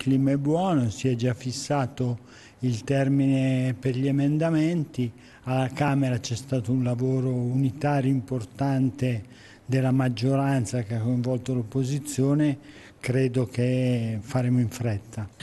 clima è buono, si è già fissato il termine per gli emendamenti, alla Camera c'è stato un lavoro unitario importante della maggioranza che ha coinvolto l'opposizione, credo che faremo in fretta.